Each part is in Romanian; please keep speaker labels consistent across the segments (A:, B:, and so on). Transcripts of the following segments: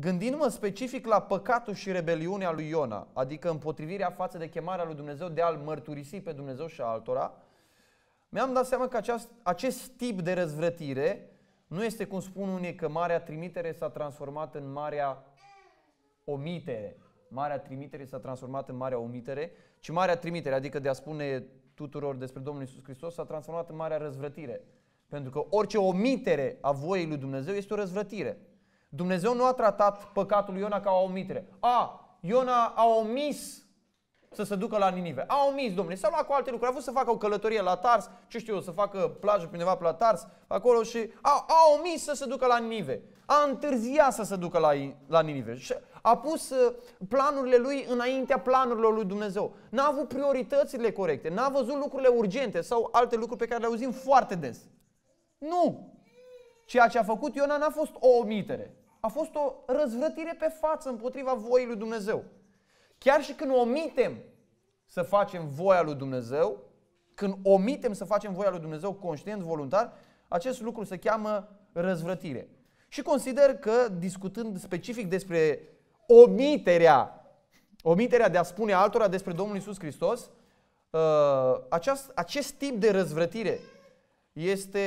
A: Gândindu-mă specific la păcatul și rebeliunea lui Iona, adică împotrivirea față de chemarea lui Dumnezeu de a-L mărturisi pe Dumnezeu și altora, mi-am dat seama că aceast, acest tip de răzvrătire nu este, cum spun unii, că marea trimitere s-a transformat în marea omitere. Marea trimitere s-a transformat în marea omitere, ci marea trimitere, adică de a spune tuturor despre Domnul Isus Hristos, s-a transformat în marea răzvrătire. Pentru că orice omitere a voiei lui Dumnezeu este o răzvrătire. Dumnezeu nu a tratat păcatul Iona ca o omitere. A, Iona a omis să se ducă la Ninive. A omis, domnule, s-a luat cu alte lucruri. A vrut să facă o călătorie la Tars, ce știu eu, să facă plajă pe undeva pe la Tars, acolo și a, a omis să se ducă la Ninive. A întârziat să se ducă la, la Ninive. Și a pus uh, planurile lui înaintea planurilor lui Dumnezeu. N-a avut prioritățile corecte, n-a văzut lucrurile urgente sau alte lucruri pe care le auzim foarte des. Nu! Ceea ce a făcut Iona n-a fost o omitere a fost o răzvrătire pe față împotriva voii lui Dumnezeu. Chiar și când omitem să facem voia lui Dumnezeu, când omitem să facem voia lui Dumnezeu conștient, voluntar, acest lucru se cheamă răzvrătire. Și consider că discutând specific despre omiterea, omiterea de a spune altora despre Domnul Isus Hristos, uh, acest, acest tip de răzvrătire este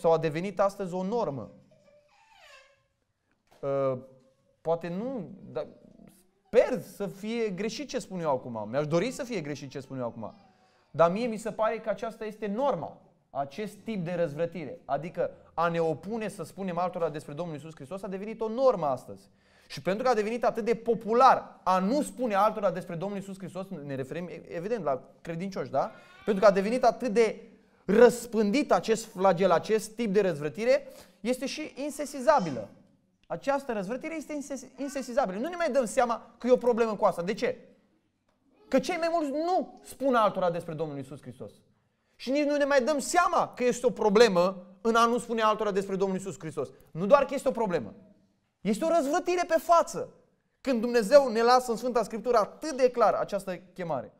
A: sau a devenit astăzi o normă Uh, poate nu, dar sper să fie greșit ce spun eu acum. Mi-aș dori să fie greșit ce spun eu acum. Dar mie mi se pare că aceasta este norma, acest tip de răzvrătire. Adică a ne opune să spunem altora despre Domnul Isus Hristos a devenit o normă astăzi. Și pentru că a devenit atât de popular a nu spune altora despre Domnul Isus Hristos, ne referim evident la credincioși, da? Pentru că a devenit atât de răspândit acest flagel, acest tip de răzvrătire, este și insesizabilă. Această răzvrătire este insesizabilă. Nu ne mai dăm seama că e o problemă cu asta. De ce? Că cei mai mulți nu spun altora despre Domnul Isus Hristos. Și nici nu ne mai dăm seama că este o problemă în a nu spune altora despre Domnul Isus Hristos. Nu doar că este o problemă. Este o răzvrătire pe față. Când Dumnezeu ne lasă în Sfânta Scriptură atât de clar această chemare.